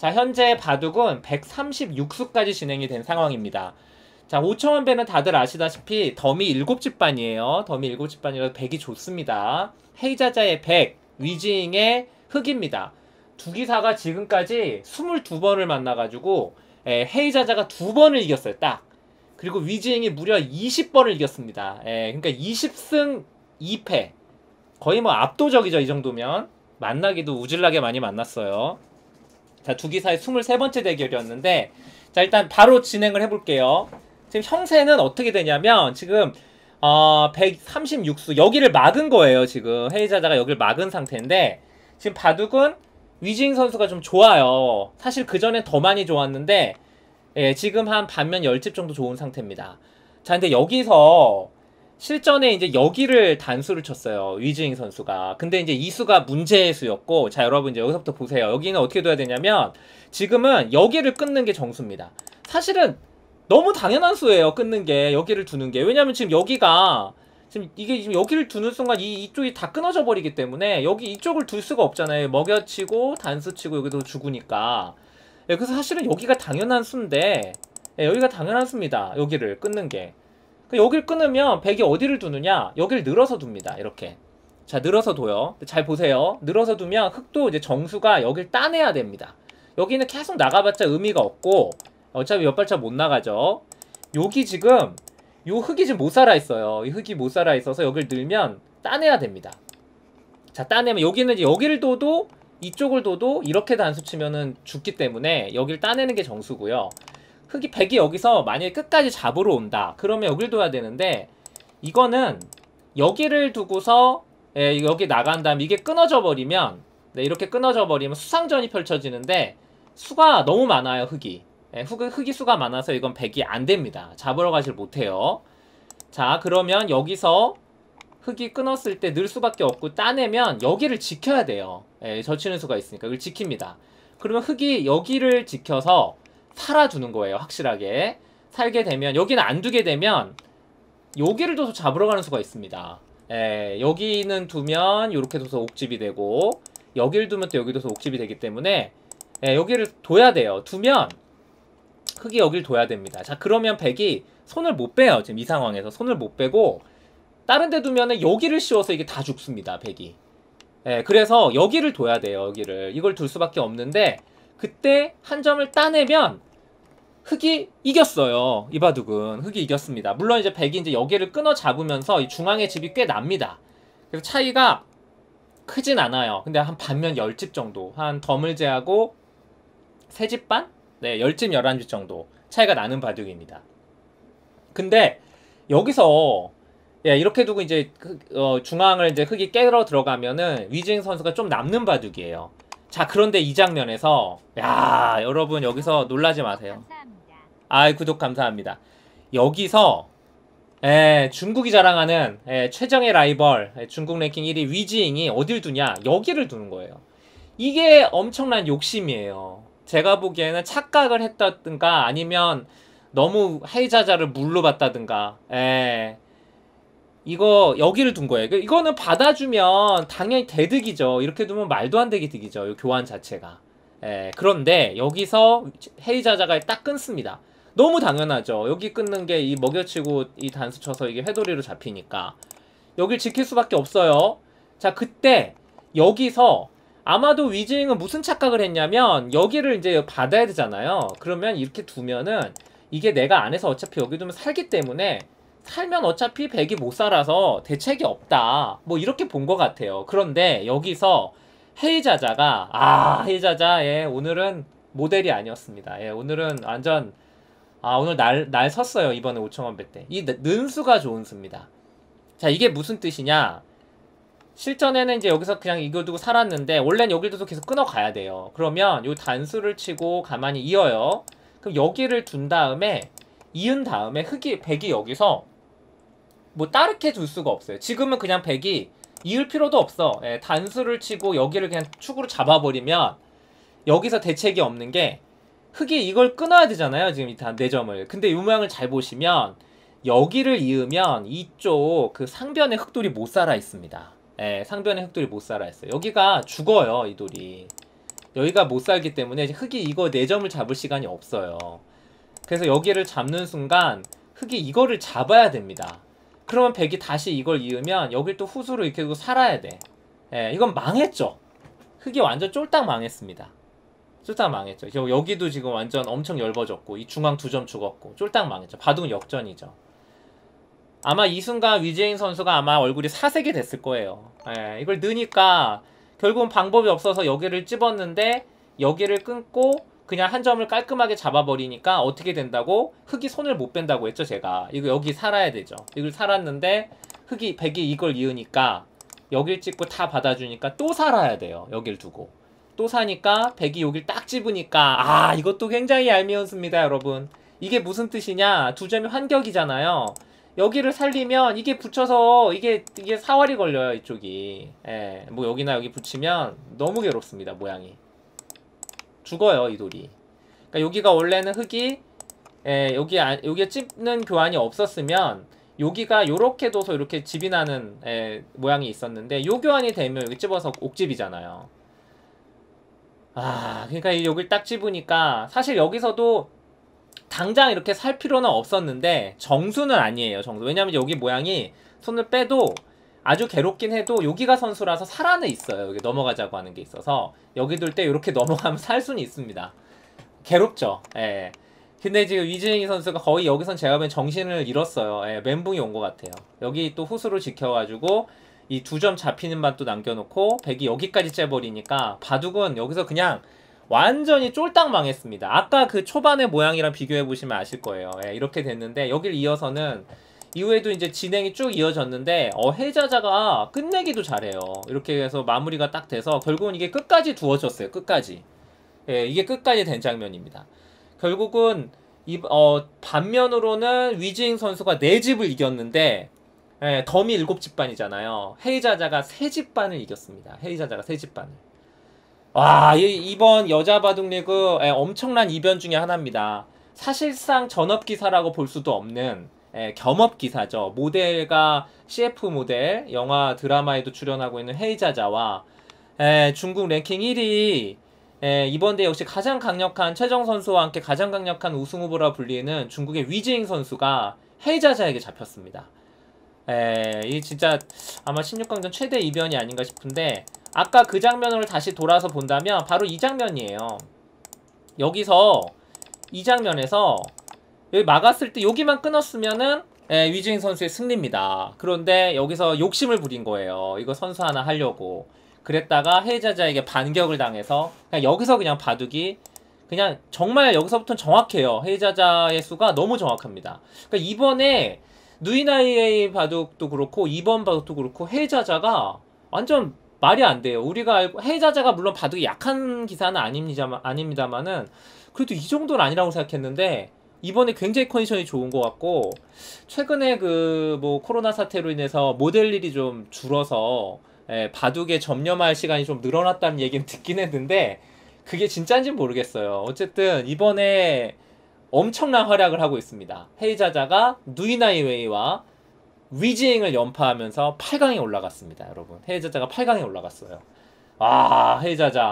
자, 현재 바둑은 136수까지 진행이 된 상황입니다. 자, 5천원 배는 다들 아시다시피 더미 7집반이에요. 더미 7집반이라서 100이 좋습니다. 헤이자자의 100, 위징의 흑입니다. 두 기사가 지금까지 22번을 만나가지고 에, 예, 헤이자자가 두 번을 이겼어요. 딱. 그리고 위지행이 무려 20번을 이겼습니다. 에, 예, 그러니까 20승 2패. 거의 뭐 압도적이죠. 이 정도면. 만나기도 우질나게 많이 만났어요. 자, 두 기사의 23번째 대결이었는데 자, 일단 바로 진행을 해볼게요. 지금 형세는 어떻게 되냐면 지금 어, 136수 여기를 막은 거예요. 지금 회의자자가 여기를 막은 상태인데 지금 바둑은 위징 선수가 좀 좋아요. 사실 그전에 더 많이 좋았는데 예, 지금 한 반면 1 0집 정도 좋은 상태입니다. 자, 근데 여기서 실전에 이제 여기를 단수를 쳤어요. 위즈잉 선수가. 근데 이제 이수가 문제의 수였고, 자, 여러분 이제 여기서부터 보세요. 여기는 어떻게 둬야 되냐면, 지금은 여기를 끊는 게 정수입니다. 사실은 너무 당연한 수예요. 끊는 게. 여기를 두는 게. 왜냐면 지금 여기가, 지금 이게 지금 여기를 두는 순간 이, 이쪽이 다 끊어져 버리기 때문에, 여기 이쪽을 둘 수가 없잖아요. 먹여치고, 단수치고, 여기도 죽으니까. 예, 그래서 사실은 여기가 당연한 수인데, 예, 여기가 당연한 수입니다. 여기를 끊는 게. 그 여길 끊으면 100이 어디를 두느냐? 여길 늘어서 둡니다. 이렇게. 자, 늘어서 둬요. 잘 보세요. 늘어서 두면 흙도 이제 정수가 여길 따내야 됩니다. 여기는 계속 나가봤자 의미가 없고 어차피 몇 발짝 못 나가죠. 여기 지금 요 흙이 지금 못 살아있어요. 이 흙이 못 살아있어서 여길 늘면 따내야 됩니다. 자, 따내면 여기는 이제 여길 둬도 이쪽을 둬도 이렇게 단수 치면은 죽기 때문에 여길 따내는 게 정수고요. 흑이 백이 여기서 만약에 끝까지 잡으러 온다. 그러면 여길 둬야 되는데 이거는 여기를 두고서 예, 여기 나간 다음 이게 끊어져 버리면 네, 이렇게 끊어져 버리면 수상전이 펼쳐지는데 수가 너무 많아요 흑이 예, 흑, 흑이 수가 많아서 이건 백이 안 됩니다. 잡으러 가질 못해요. 자 그러면 여기서 흑이 끊었을 때 늘 수밖에 없고 따내면 여기를 지켜야 돼요. 예, 젖히는 수가 있으니까 이걸 지킵니다. 그러면 흑이 여기를 지켜서 살아주는 거예요 확실하게 살게 되면 여기는 안 두게 되면 여기를 둬서 잡으러 가는 수가 있습니다 예, 여기는 두면 이렇게 둬서 옥집이 되고 여기를 두면 또 여기 둬서 옥집이 되기 때문에 예, 여기를 둬야 돼요 두면 흙이 여길 둬야 됩니다 자 그러면 백이 손을 못 빼요 지금 이 상황에서 손을 못 빼고 다른 데 두면은 여기를 씌워서 이게 다 죽습니다 백이 예, 그래서 여기를 둬야 돼요 여기를 이걸 둘 수밖에 없는데 그때 한 점을 따내면 흑이 이겼어요. 이바둑은 흑이 이겼습니다. 물론 이제 백이 이제 여기를 끊어 잡으면서 이 중앙의 집이 꽤 납니다. 그래서 차이가 크진 않아요. 근데 한 반면 열 집 정도. 한 덤을 제하고 세 집 반? 네, 열 집 열한 집 정도 차이가 나는 바둑입니다. 근데 여기서 예, 이렇게 두고 이제 흑, 어, 중앙을 이제 흑이 깨러 들어가면은 위징 선수가 좀 남는 바둑이에요. 자 그런데 이 장면에서 야 여러분 여기서 놀라지 마세요 아이 구독 감사합니다 여기서 에, 예, 중국이 자랑하는 에, 예, 최정의 라이벌 에, 예, 중국 랭킹 1위 위지잉이 어딜 두냐 여기를 두는 거예요 이게 엄청난 욕심이에요 제가 보기에는 착각을 했다든가 아니면 너무 해자자를 물로 봤다든가 에 이거 여기를 둔 거예요. 그러니까 이거는 받아주면 당연히 대득이죠. 이렇게 두면 말도 안 되게 득이죠. 이 교환 자체가. 예, 그런데 여기서 헤이자자가 딱 끊습니다. 너무 당연하죠. 여기 끊는 게 이 먹여치고 이 단수 쳐서 이게 회돌이로 잡히니까. 여길 지킬 수밖에 없어요. 자, 그때 여기서 아마도 위징은 무슨 착각을 했냐면 여기를 이제 받아야 되잖아요. 그러면 이렇게 두면은 이게 내가 안에서 어차피 여기 두면 살기 때문에 살면 어차피 1 0 0이못 살아서 대책이 없다. 뭐 이렇게 본 것 같아요. 그런데 여기서 헤이자자가 아 헤이자자 예 오늘은 모델이 아니었습니다. 예 오늘은 완전 아 오늘 날 날 섰어요 이번에 5천원 배때 이 는수가 좋은 수입니다. 자 이게 무슨 뜻이냐? 실전에는 이제 여기서 그냥 이거 두고 살았는데 원래는 여기도 계속 끊어가야 돼요. 그러면 요 단수를 치고 가만히 이어요. 그럼 여기를 둔 다음에 이은 다음에 흑이 백이 여기서 뭐 따르게 둘 수가 없어요. 지금은 그냥 백이 이을 필요도 없어. 예, 단수를 치고 여기를 그냥 축으로 잡아버리면 여기서 대책이 없는 게 흑이 이걸 끊어야 되잖아요. 지금 이단4 점을. 근데 이 모양을 잘 보시면 여기를 이으면 이쪽 그 상변의 흑돌이 못 살아 있습니다. 예, 상변의 흑돌이 못 살아 있어요. 여기가 죽어요, 이 돌이. 여기가 못 살기 때문에 흑이 이거 4 점을 잡을 시간이 없어요. 그래서 여기를 잡는 순간 흑이 이거를 잡아야 됩니다. 그러면 백이 다시 이걸 이으면 여길 또 후수로 이렇게 또 살아야 돼. 예, 이건 망했죠. 흙이 완전 쫄딱 망했습니다. 쫄딱 망했죠. 여기도 지금 완전 엄청 열버졌고 이 중앙 두 점 죽었고 쫄딱 망했죠. 바둑은 역전이죠. 아마 이 순간 위재인 선수가 아마 얼굴이 사색이 됐을 거예요. 예, 이걸 넣으니까 결국은 방법이 없어서 여기를 찝었는데 여기를 끊고 그냥 한 점을 깔끔하게 잡아버리니까 어떻게 된다고 흙이 손을 못 뺀다고 했죠 제가 이거 여기 살아야 되죠 이걸 살았는데 흙이 백이 이걸 이으니까 여길 찍고 다 받아주니까 또 살아야 돼요 여길 두고 또 사니까 백이 여길 딱 집으니까 아 이것도 굉장히 얄미운 수입니다 여러분 이게 무슨 뜻이냐 두 점이 환격이잖아요 여기를 살리면 이게 붙여서 이게 이게 사활이 걸려요 이쪽이 예뭐 여기나 여기 붙이면 너무 괴롭습니다 모양이 죽어요 이 돌이 그러니까 여기가 원래는 흙이 예, 여기 여기에 찝는 교환이 없었으면 여기가 요렇게 둬서 이렇게 집이 나는 예, 모양이 있었는데 요 교환이 되면 여기 집어서 옥집이잖아요 아 그러니까 여기를 딱 집으니까 사실 여기서도 당장 이렇게 살 필요는 없었는데 정수는 아니에요 정수 왜냐면 여기 모양이 손을 빼도 아주 괴롭긴 해도 여기가 선수라서 살아는 있어요. 여기 넘어가자고 하는 게 있어서 여기 둘 때 이렇게 넘어가면 살 수는 있습니다. 괴롭죠. 예. 근데 지금 이진이 선수가 거의 여기선 제가 보기 정신을 잃었어요. 예, 멘붕이 온 것 같아요. 여기 또후수를 지켜가지고 이 두 점 잡히는 맛도 남겨놓고 백이 여기까지 째버리니까 바둑은 여기서 그냥 완전히 쫄딱 망했습니다. 아까 그 초반의 모양이랑 비교해보시면 아실 거예요. 예, 이렇게 됐는데 여길 이어서는 이후에도 이제 진행이 쭉 이어졌는데 어, 해자자가 끝내기도 잘해요. 이렇게 해서 마무리가 딱 돼서 결국은 이게 끝까지 두어졌어요. 끝까지. 예, 이게 끝까지 된 장면입니다. 결국은 이, 어, 반면으로는 위징 선수가 4집을 이겼는데 예, 덤이 7집 반이잖아요. 헤이자자가 3집 반을 이겼습니다. 헤이자자가 3집 반을. 와, 이, 번 여자 바둑리그 예, 엄청난 이변 중에 하나입니다. 사실상 전업기사라고 볼 수도 없는 예, 겸업 기사죠. 모델과 CF 모델, 영화 드라마에도 출연하고 있는 헤이자자와 예, 중국 랭킹 1위 예, 이번 대회 역시 가장 강력한 최정 선수와 함께 가장 강력한 우승 후보라 불리는 중국의 위지잉 선수가 헤이자자에게 잡혔습니다. 예, 이 진짜 아마 16강전 최대 이변이 아닌가 싶은데 아까 그 장면으로 다시 돌아서 본다면 바로 이 장면이에요. 여기서 이 장면에서 여기 막았을 때 여기만 끊었으면은 예, 위즈인 선수의 승리입니다. 그런데 여기서 욕심을 부린 거예요. 이거 선수 하나 하려고. 그랬다가 해자자에게 반격을 당해서 그냥 여기서 그냥 바둑이 그냥 정말 여기서부터는 정확해요. 해자자의 수가 너무 정확합니다. 그러니까 이번에 누이나이의 바둑도 그렇고 2번 바둑도 그렇고 해자자가 완전 말이 안 돼요. 우리가 알고 해자자가 물론 바둑이 약한 기사는 아닙니다만은 그래도 이 정도는 아니라고 생각했는데 이번에 굉장히 컨디션이 좋은 것 같고 최근에 그 뭐 코로나 사태로 인해서 모델 일이 좀 줄어서 예, 바둑에 점념할 시간이 좀 늘어났다는 얘기는 듣긴 했는데 그게 진짜인지 모르겠어요. 어쨌든 이번에 엄청난 활약을 하고 있습니다. 헤이자자가 누이나이웨이와 위지잉을 연파하면서 8강에 올라갔습니다, 여러분. 헤이자자가 8강에 올라갔어요. 아, 헤이자자.